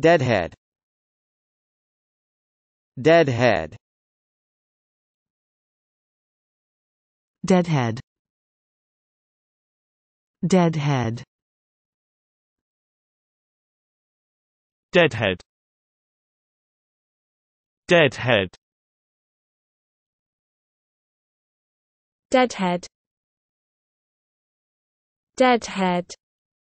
Deadhead Deadhead Deadhead Deadhead Deadhead Deadhead Deadhead Deadhead